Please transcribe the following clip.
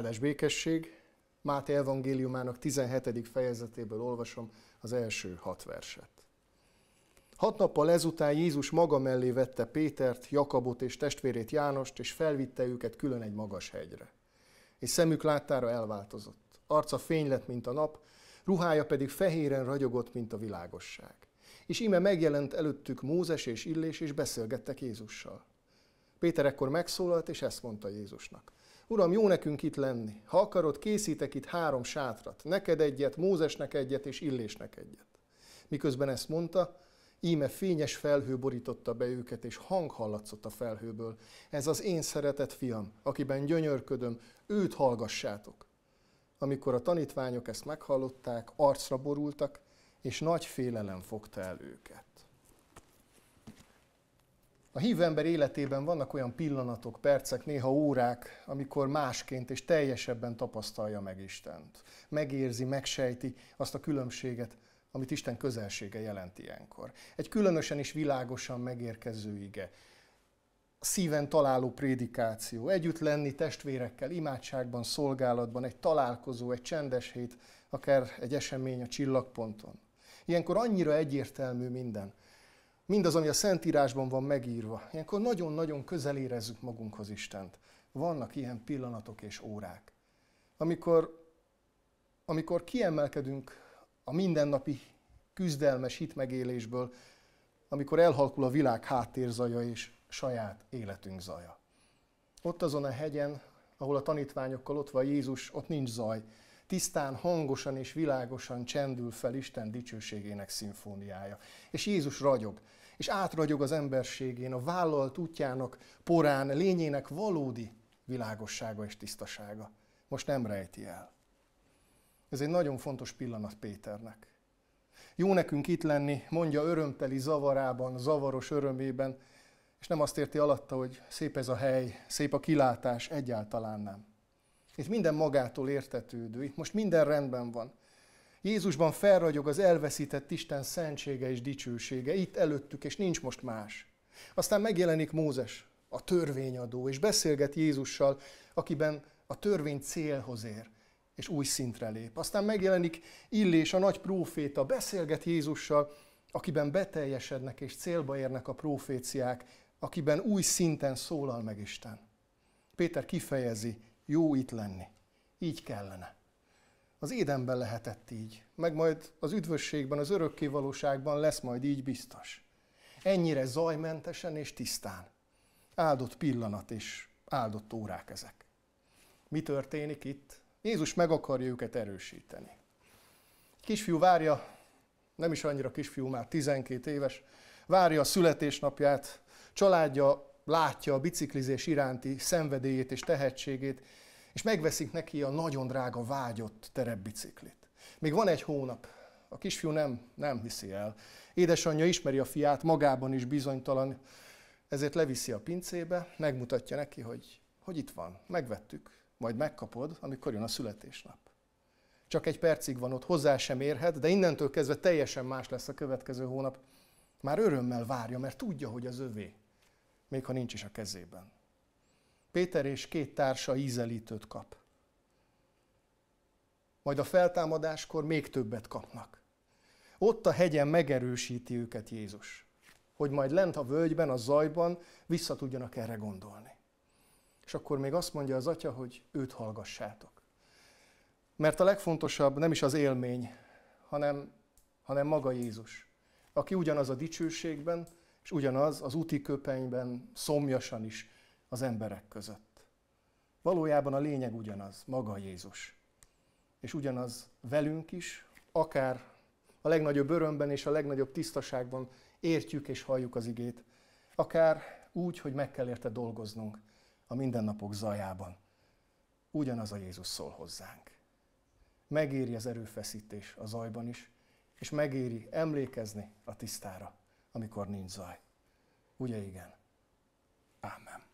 Áldás békesség! Máté evangéliumának 17. fejezetéből olvasom az első hat verset. Hat nappal ezután Jézus maga mellé vette Pétert, Jakabot és testvérét Jánost, és felvitte őket külön egy magas hegyre. És szemük láttára elváltozott. Arca fény lett, mint a nap, ruhája pedig fehéren ragyogott, mint a világosság. És ime megjelent előttük Mózes és Illés, és beszélgettek Jézussal. Péter ekkor megszólalt, és ezt mondta Jézusnak. Uram, jó nekünk itt lenni. Ha akarod, készítek itt három sátrat. Neked egyet, Mózesnek egyet és Illésnek egyet. Miközben ezt mondta, íme fényes felhő borította be őket, és hang hallatszott a felhőből. Ez az én szeretett fiam, akiben gyönyörködöm, őt hallgassátok. Amikor a tanítványok ezt meghallották, arcra borultak, és nagy félelem fogta el őket. A hívő ember életében vannak olyan pillanatok, percek, néha órák, amikor másként és teljesebben tapasztalja meg Istent. Megérzi, megsejti azt a különbséget, amit Isten közelsége jelent ilyenkor. Egy különösen és világosan megérkező ige, szíven találó prédikáció, együtt lenni testvérekkel, imádságban, szolgálatban, egy találkozó, egy csendes hét, akár egy esemény a csillagponton. Ilyenkor annyira egyértelmű minden – mindaz, ami a Szentírásban van megírva. Ilyenkor nagyon-nagyon közel érezzük magunkhoz Istent. Vannak ilyen pillanatok és órák, amikor, amikor kiemelkedünk a mindennapi küzdelmes hitmegélésből, amikor elhalkul a világ háttérzaja és saját életünk zaja. Ott azon a hegyen, ahol a tanítványokkal ott van Jézus, ott nincs zaj, tisztán, hangosan és világosan csendül fel Isten dicsőségének szimfóniája. És Jézus ragyog, és átragyog az emberségén, a vállalt útjának porán, lényének valódi világossága és tisztasága. Most nem rejti el. Ez egy nagyon fontos pillanat Péternek. Jó nekünk itt lenni, mondja örömteli zavarában, zavaros örömében, és nem azt érti alatta, hogy szép ez a hely, szép a kilátás, egyáltalán nem. Itt minden magától értetődő, itt most minden rendben van. Jézusban felragyog az elveszített Isten szentsége és dicsősége, itt előttük, és nincs most más. Aztán megjelenik Mózes, a törvényadó, és beszélget Jézussal, akiben a törvény célhoz ér, és új szintre lép. Aztán megjelenik Illés, a nagy próféta, beszélget Jézussal, akiben beteljesednek és célba érnek a proféciák, akiben új szinten szólal meg Isten. Péter kifejezi jó itt lenni. Így kellene. Az édenben lehetett így, meg majd az üdvösségben, az örökké valóságban lesz majd így biztos. Ennyire zajmentesen és tisztán. Áldott pillanat és áldott órák ezek. Mi történik itt? Jézus meg akarja őket erősíteni. Kisfiú várja, nem is annyira kisfiú, már 12 éves, várja a születésnapját, családja látja a biciklizés iránti szenvedélyét és tehetségét, és megveszik neki a nagyon drága vágyott terepbiciklit. Még van egy hónap, a kisfiú nem, nem hiszi el. Édesanyja ismeri a fiát, magában is bizonytalan, ezért leviszi a pincébe, megmutatja neki, hogy, hogy itt van, megvettük, majd megkapod, amikor jön a születésnap. Csak egy percig van ott, hozzá sem érhet, de innentől kezdve teljesen más lesz a következő hónap. Már örömmel várja, mert tudja, hogy az övé még ha nincs is a kezében. Péter és két társa ízelítőt kap. Majd a feltámadáskor még többet kapnak. Ott a hegyen megerősíti őket Jézus, hogy majd lent a völgyben, a zajban vissza tudjanak erre gondolni. És akkor még azt mondja az atya, hogy őt hallgassátok. Mert a legfontosabb nem is az élmény, hanem, hanem maga Jézus, aki ugyanaz a dicsőségben, és ugyanaz az úti köpenyben szomjasan is az emberek között. Valójában a lényeg ugyanaz, maga Jézus. És ugyanaz velünk is, akár a legnagyobb örömben és a legnagyobb tisztaságban értjük és halljuk az igét, akár úgy, hogy meg kell érte dolgoznunk a mindennapok zajában. Ugyanaz a Jézus szól hozzánk. Megéri az erőfeszítés a zajban is, és megéri emlékezni a tisztára amikor nincs zaj. Ugye igen? Ámen.